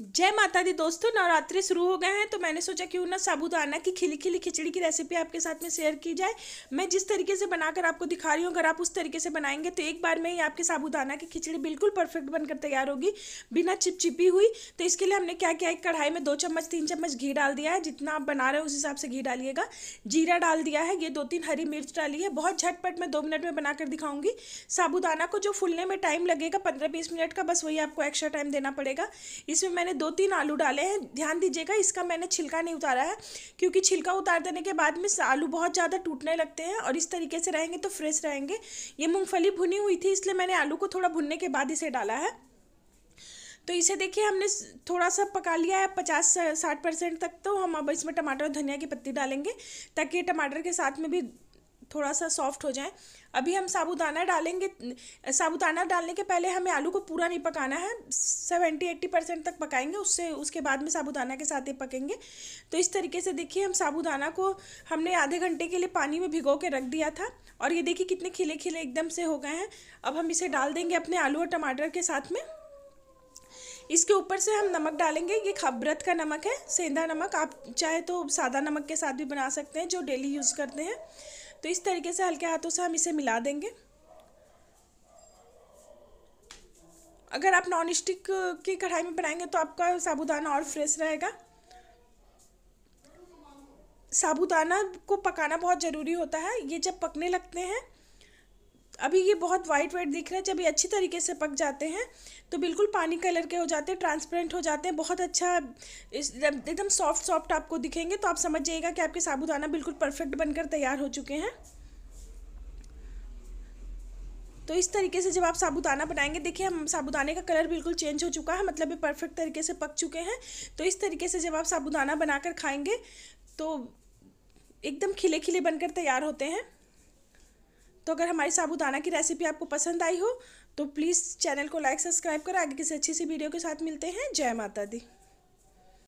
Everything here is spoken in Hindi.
जय माता दी दोस्तों नवरात्रि शुरू हो गए हैं तो मैंने सोचा क्यों ना साबुदाना की खिली खिली खिचड़ी की रेसिपी आपके साथ में शेयर की जाए मैं जिस तरीके से बनाकर आपको दिखा रही हूँ अगर आप उस तरीके से बनाएंगे तो एक बार में ही आपके साबुदाना की खिचड़ी बिल्कुल परफेक्ट बनकर तैयार होगी बिना चिपचिपी हुई तो इसके लिए हमने क्या किया एक कढ़ाई में दो चम्मच तीन चम्मच घी डाल दिया है जितना आप बना रहे हो उस हिसाब से घी डालिएगा जीरा डाल दिया है ये दो तीन हरी मिर्च डाली है बहुत झटपट मैं दो मिनट में बनाकर दिखाऊंगी साबुदाना को जो फुलने में टाइम लगेगा पंद्रह बीस मिनट का बस वही आपको एक्स्ट्रा टाइम देना पड़ेगा इसमें मैंने मैंने दो तीन आलू डाले हैं ध्यान दीजिएगा इसका मैंने छिलका नहीं उतारा है क्योंकि छिलका उतार देने के बाद में आलू बहुत ज़्यादा टूटने लगते हैं और इस तरीके से रहेंगे तो फ्रेश रहेंगे ये मूँगफली भुनी हुई थी इसलिए मैंने आलू को थोड़ा भुनने के बाद इसे डाला है तो इसे देखिए हमने थोड़ा सा पका लिया है पचास साठ परसेंट तक तो हम अब इसमें टमाटर और धनिया की पत्ती डालेंगे ताकि टमाटर के साथ में भी थोड़ा सा सॉफ्ट हो जाए अभी हम साबुदाना डालेंगे साबुदाना डालने के पहले हमें आलू को पूरा नहीं पकाना है सेवेंटी एट्टी परसेंट तक पकाएंगे उससे उसके बाद में साबुदाना के साथ ही पकेंगे तो इस तरीके से देखिए हम साबुदाना को हमने आधे घंटे के लिए पानी में भिगो के रख दिया था और ये देखिए कितने खिले खिले एकदम से हो गए हैं अब हम इसे डाल देंगे अपने आलू और टमाटर के साथ में इसके ऊपर से हम नमक डालेंगे ये खबरत का नमक है सेंधा नमक आप चाहे तो सादा नमक के साथ भी बना सकते हैं जो डेली यूज़ करते हैं तो इस तरीके से हल्के हाथों से हम इसे मिला देंगे अगर आप नॉन स्टिक की कढ़ाई में बनाएंगे तो आपका साबुदाना और फ्रेश रहेगा साबुदाना को पकाना बहुत ज़रूरी होता है ये जब पकने लगते हैं अभी ये बहुत वाइट वाइट दिख रहा है जब ये अच्छी तरीके से पक जाते हैं तो बिल्कुल पानी कलर के हो जाते हैं ट्रांसपेरेंट हो जाते हैं बहुत अच्छा एकदम सॉफ्ट सॉफ्ट आपको दिखेंगे तो आप समझ जाइएगा कि आपके साबुदाना बिल्कुल परफेक्ट बनकर तैयार हो चुके हैं तो इस तरीके से जब आप साबुदाना बनाएंगे देखिए हम साबुदाने का कलर बिल्कुल चेंज हो चुका है मतलब ये परफेक्ट तरीके से पक चुके हैं तो इस तरीके से जब आप साबुदाना बनाकर खाएंगे तो एकदम खिले खिले बनकर तैयार होते हैं तो अगर हमारी साबुदाना की रेसिपी आपको पसंद आई हो तो प्लीज़ चैनल को लाइक सब्सक्राइब कर आगे किसी अच्छी सी वीडियो के साथ मिलते हैं जय माता दी